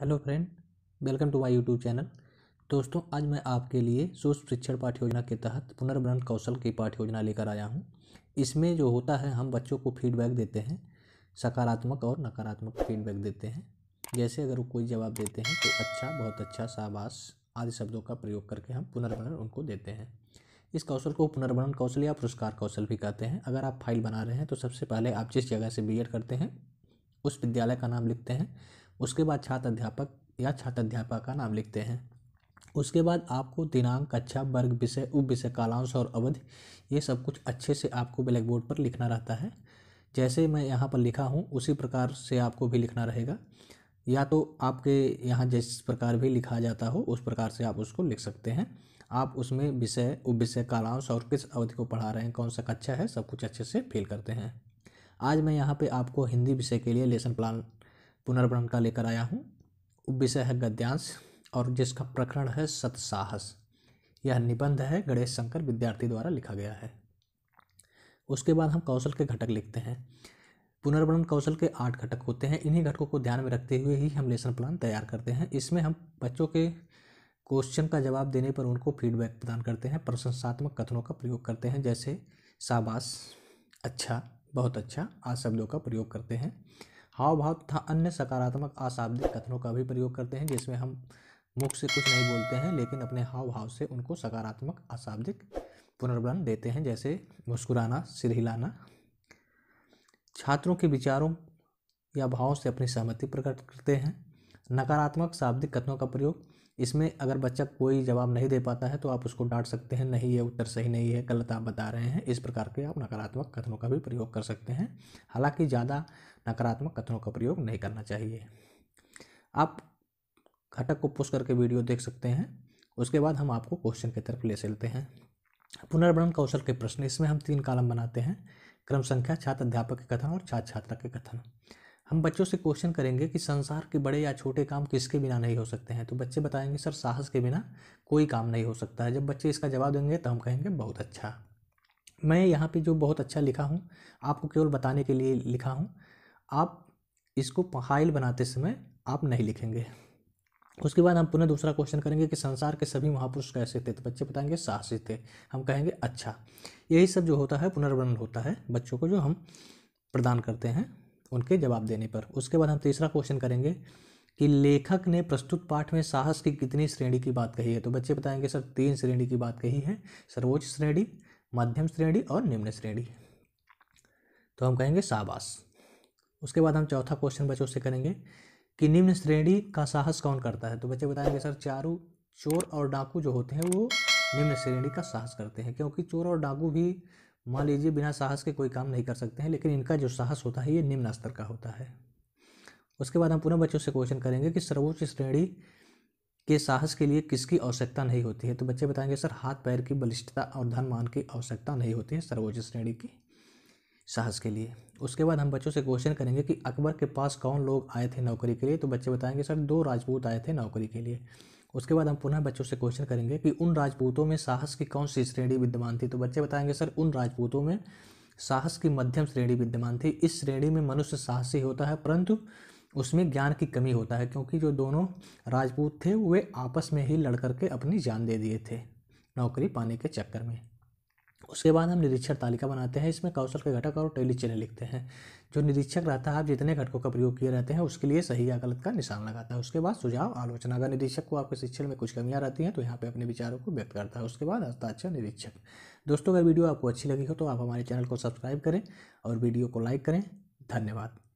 hello friend welcome to my YouTube channel दोस्तों आज मैं आपके लिए सूक्ष्म शिक्षण पाठ्य योजना के तहत पुनर्भरण कौशल की पाठ्य योजना लेकर आया हूँ इसमें जो होता है हम बच्चों को फीडबैक देते हैं सकारात्मक और नकारात्मक फीडबैक देते हैं जैसे अगर वो कोई जवाब देते हैं तो अच्छा बहुत अच्छा शाबाश आदि शब्दों का प्रयोग करके हम पुनर्भरण उनको देते हैं इस कौशल को पुनर्भरण कौशल या पुरस्कार कौशल भी कहते हैं अगर आप फाइल बना रहे हैं तो सबसे पहले आप जिस जगह से बी करते हैं उस विद्यालय का नाम लिखते हैं उसके बाद छात्र अध्यापक या छात्र अध्यापक का नाम लिखते हैं उसके बाद आपको दिनांक कक्षा वर्ग विषय उप विषय कालांश और अवधि ये सब कुछ अच्छे से आपको ब्लैक बोर्ड पर लिखना रहता है जैसे मैं यहाँ पर लिखा हूँ उसी प्रकार से आपको भी लिखना रहेगा या तो आपके यहाँ जिस प्रकार भी लिखा जाता हो उस प्रकार से आप उसको लिख सकते हैं आप उसमें विषय उप विषय कालांश और किस अवधि को पढ़ा रहे हैं कौन सा कक्षा है सब कुछ अच्छे से फील करते हैं आज मैं यहाँ पे आपको हिंदी विषय के लिए लेसन प्लान पुनर्वरण का लेकर आया हूँ विषय है गद्यांश और जिसका प्रकरण है सतसाहस यह निबंध है गणेश शंकर विद्यार्थी द्वारा लिखा गया है उसके बाद हम कौशल के घटक लिखते हैं पुनर्वरण कौशल के आठ घटक होते हैं इन्हीं घटकों को ध्यान में रखते हुए ही हम लेसन प्लान तैयार करते हैं इसमें हम बच्चों के क्वेश्चन का जवाब देने पर उनको फीडबैक प्रदान करते हैं प्रशंसात्मक कथनों का प्रयोग करते हैं जैसे शाबाश अच्छा बहुत अच्छा आज शब्दों का प्रयोग करते हैं हाव भाव तथा अन्य सकारात्मक अशाब्दिक कथनों का भी प्रयोग करते हैं जिसमें हम मुख से कुछ नहीं बोलते हैं लेकिन अपने हाव भाव से उनको सकारात्मक अशाब्दिक पुनर्वरण देते हैं जैसे मुस्कुराना सिर हिलाना छात्रों के विचारों या भावों से अपनी सहमति प्रकट करते हैं नकारात्मक शाब्दिक कथनों का प्रयोग इसमें अगर बच्चा कोई जवाब नहीं दे पाता है तो आप उसको डांट सकते हैं नहीं ये उत्तर सही नहीं है गलत आप बता रहे हैं इस प्रकार के आप नकारात्मक कथनों का भी प्रयोग कर सकते हैं हालांकि ज़्यादा नकारात्मक कथनों का प्रयोग नहीं करना चाहिए आप घटक को पुश करके वीडियो देख सकते हैं उसके बाद हम आपको क्वेश्चन की तरफ ले चलते हैं पुनर्वरण कौशल के प्रश्न इसमें हम तीन कालम बनाते हैं क्रम संख्या छात्र अध्यापक के कथन और छात्र छात्रा के कथन हम बच्चों से क्वेश्चन करेंगे कि संसार के बड़े या छोटे काम किसके बिना नहीं हो सकते हैं तो बच्चे बताएंगे सर साहस के बिना कोई काम नहीं हो सकता है जब बच्चे इसका जवाब देंगे तो हम कहेंगे बहुत अच्छा मैं यहाँ पे जो बहुत अच्छा लिखा हूँ आपको केवल बताने के लिए लिखा हूँ आप इसको फाइल बनाते समय आप नहीं लिखेंगे उसके बाद हम पुनः दूसरा क्वेश्चन करेंगे कि संसार के सभी महापुरुष कैसे थे तो बच्चे बताएंगे साहसी थे हम कहेंगे अच्छा यही सब जो होता है पुनर्वरण होता है बच्चों को जो हम प्रदान करते हैं उनके जवाब देने पर उसके बाद हम तीसरा क्वेश्चन करेंगे कि लेखक ने प्रस्तुत पाठ में साहस की कितनी श्रेणी की बात कही है तो बच्चे बताएंगे सर तीन श्रेणी की बात कही है सर्वोच्च श्रेणी मध्यम श्रेणी और निम्न श्रेणी तो हम कहेंगे शाबाश उसके बाद हम चौथा क्वेश्चन बच्चों से करेंगे कि निम्न श्रेणी का साहस कौन करता है तो बच्चे बताएंगे सर चारू चोर और डाकू जो होते हैं वो निम्न श्रेणी का साहस करते हैं क्योंकि चोर और डाकू भी मान लीजिए बिना साहस के कोई काम नहीं कर सकते हैं लेकिन इनका जो साहस होता है ये निम्न स्तर का होता है उसके बाद हम पुनः बच्चों से क्वेश्चन करेंगे कि सर्वोच्च श्रेणी के साहस के लिए किसकी आवश्यकता नहीं होती है तो बच्चे बताएंगे सर हाथ पैर की बलिष्ठता और धन मान की आवश्यकता नहीं होती है सर्वोच्च श्रेणी की साहस के लिए उसके बाद हम बच्चों से क्वेश्चन करेंगे कि अकबर के पास कौन लोग आए थे नौकरी के लिए तो बच्चे बताएंगे सर दो राजपूत आए थे नौकरी के लिए उसके बाद हम पुनः बच्चों से क्वेश्चन करेंगे कि उन राजपूतों में साहस की कौन सी श्रेणी विद्यमान थी तो बच्चे बताएंगे सर उन राजपूतों में साहस की मध्यम श्रेणी विद्यमान थी इस श्रेणी में मनुष्य साहसी होता है परंतु उसमें ज्ञान की कमी होता है क्योंकि जो दोनों राजपूत थे वे आपस में ही लड़ करके अपनी जान दे दिए थे नौकरी पाने के चक्कर में उसके बाद हम निरीक्षक तालिका बनाते हैं इसमें कौशल के घटक और टैली चिन्ह लिखते हैं जो निरीक्षक रहता है आप जितने घटकों का प्रयोग किए रहते हैं उसके लिए सही या गलत का निशान लगाता है उसके बाद सुझाव आलोचना अगर निरीक्षक को आपके शिक्षण में कुछ कमियाँ रहती हैं तो यहाँ पर अपने विचारों को व्यक्त करता है उसके बाद हस्ताक्षर निरीक्षक दोस्तों अगर वीडियो आपको अच्छी लगी हो तो आप हमारे चैनल को सब्सक्राइब करें और वीडियो को लाइक करें धन्यवाद